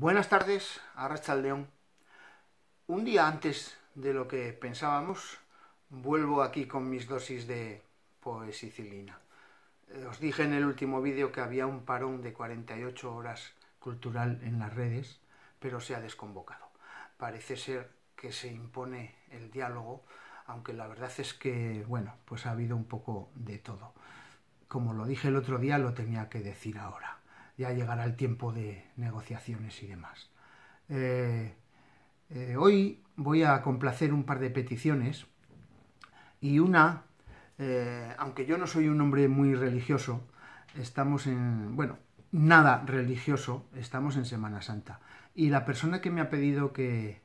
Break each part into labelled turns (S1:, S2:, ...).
S1: Buenas tardes, Arracha León. Un día antes de lo que pensábamos, vuelvo aquí con mis dosis de poesicilina. Eh, os dije en el último vídeo que había un parón de 48 horas cultural en las redes, pero se ha desconvocado. Parece ser que se impone el diálogo, aunque la verdad es que, bueno, pues ha habido un poco de todo. Como lo dije el otro día, lo tenía que decir ahora ya llegará el tiempo de negociaciones y demás. Eh, eh, hoy voy a complacer un par de peticiones y una, eh, aunque yo no soy un hombre muy religioso, estamos en, bueno, nada religioso, estamos en Semana Santa. Y la persona que me ha pedido que,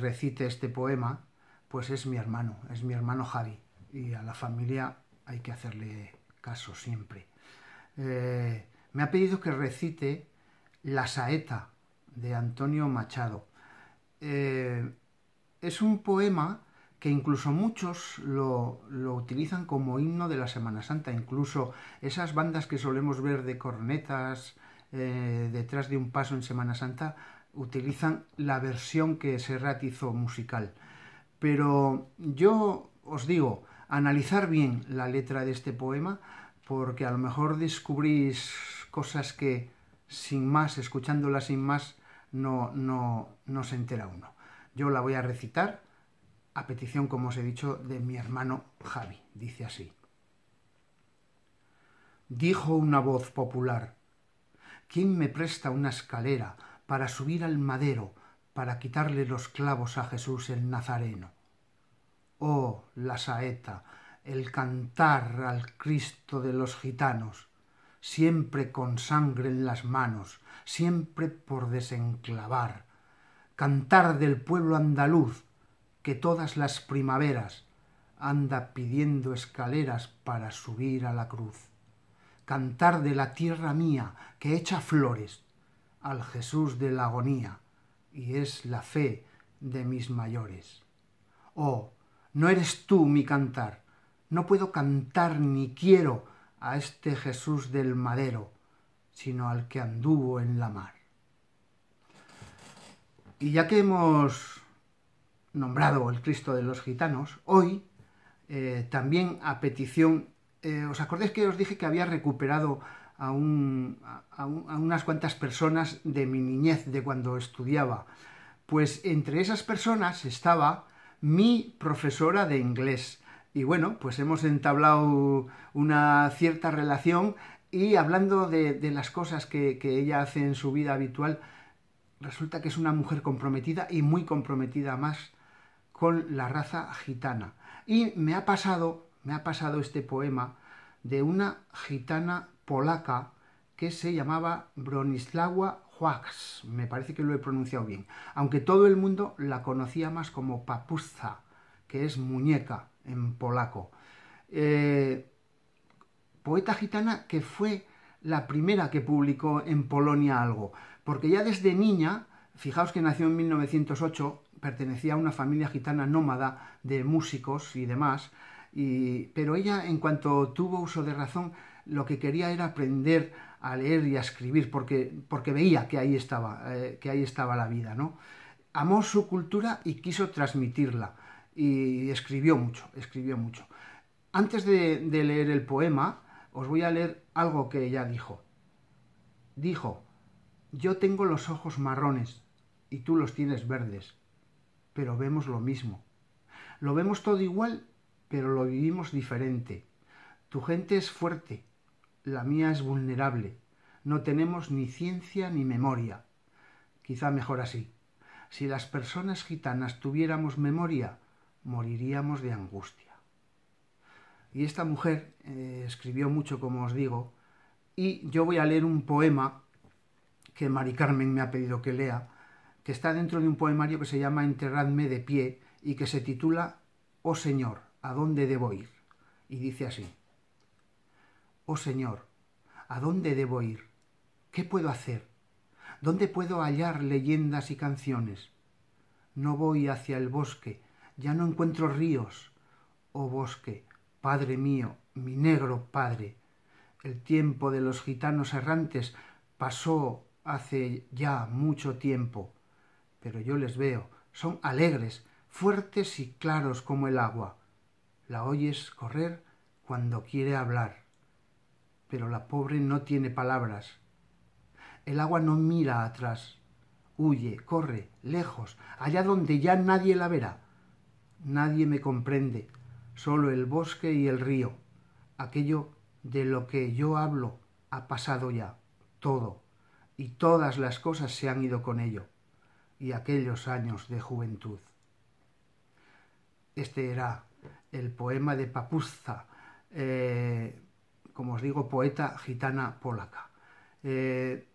S1: recite este poema, pues es mi hermano, es mi hermano Javi. Y a la familia hay que hacerle caso siempre me ha pedido que recite La saeta de Antonio Machado. Eh, es un poema que incluso muchos lo, utilizan como himno de la Semana Santa, incluso esas bandas que solemos ver de cornetas eh, detrás de un paso en Semana Santa utilizan la versión que se ratizó musical. Pero yo os digo, analizar bien la letra de este poema porque a lo mejor descubrís cosas que sin más, escuchándolas sin más, no, no, no se entera uno. Yo la voy a recitar a petición, como os he dicho, de mi hermano Javi. Dice así. Dijo una voz popular, ¿quién me presta una escalera para subir al madero para quitarle los clavos a Jesús el Nazareno? Oh, la saeta, el cantar al Cristo de los gitanos, siempre con sangre en las manos, siempre por desenclavar. Cantar del pueblo andaluz, que todas las primaveras anda pidiendo escaleras para subir a la cruz. Cantar de la tierra mía, que echa flores al Jesús de la agonía, y es la fe de mis mayores. Oh, no eres tú mi cantar, no puedo cantar ni quiero, a este Jesús del madero, sino al que anduvo en la mar. Y ya que hemos nombrado el Cristo de los gitanos, hoy eh, también a petición, eh, ¿os acordáis que os dije que había recuperado a unas cuantas personas de mi niñez, de cuando estudiaba? Pues entre esas personas estaba mi profesora de inglés, y bueno, pues hemos entablado una cierta relación y hablando de, las cosas que, ella hace en su vida habitual, resulta que es una mujer comprometida y muy comprometida más con la raza gitana. Y me ha pasado, me ha pasado este poema de una gitana polaca que se llamaba Bronislawa Huax, me parece que lo he pronunciado bien, aunque todo el mundo la conocía más como Papuza que es muñeca en polaco. Eh, poeta gitana que fue la primera que publicó en Polonia algo, porque ya desde niña, fijaos que nació en 1908, pertenecía a una familia gitana nómada de músicos y demás, pero ella en cuanto tuvo uso de razón, lo que quería era aprender a leer y a escribir, porque, veía que ahí, estaba, eh, que ahí estaba la vida. ¿no? Amó su cultura y quiso transmitirla y escribió mucho, escribió mucho. Antes de, leer el poema, os voy a leer algo que ella dijo. Dijo, yo tengo los ojos marrones y tú los tienes verdes, pero vemos lo mismo. Lo vemos todo igual, pero lo vivimos diferente. Tu gente es fuerte, la mía es vulnerable. No tenemos ni ciencia ni memoria. Quizá mejor así. Si las personas gitanas tuviéramos memoria, moriríamos de angustia. Y esta mujer eh, escribió mucho, como os digo, y yo voy a leer un poema que Mari Carmen me ha pedido que lea, que está dentro de un poemario que se llama Enterradme de pie y que se titula Oh Señor, ¿a dónde debo ir? Y dice así, Oh Señor, ¿a dónde debo ir? ¿Qué puedo hacer? ¿Dónde puedo hallar leyendas y canciones? No voy hacia el bosque, ya no encuentro ríos, oh bosque, padre mío, mi negro padre. El tiempo de los gitanos errantes pasó hace ya mucho tiempo, pero yo les veo, son alegres, fuertes y claros como el agua. La oyes correr cuando quiere hablar, pero la pobre no tiene palabras. El agua no mira atrás, huye, corre, lejos, allá donde ya nadie la verá. Nadie me comprende, solo el bosque y el río. Aquello de lo que yo hablo ha pasado ya, todo, y todas las cosas se han ido con ello, y aquellos años de juventud. Este era el poema de Papuzza, eh, como os digo, poeta gitana polaca. Eh,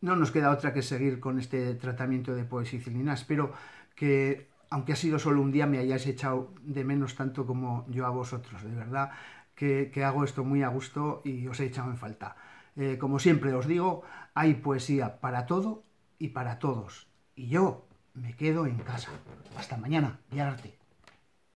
S1: no nos queda otra que seguir con este tratamiento de poesía pero que aunque ha sido solo un día, me hayáis echado de menos tanto como yo a vosotros. De verdad que, hago esto muy a gusto y os he echado en falta. Eh, como siempre os digo, hay poesía para todo y para todos. Y yo me quedo en casa. Hasta mañana, y arte.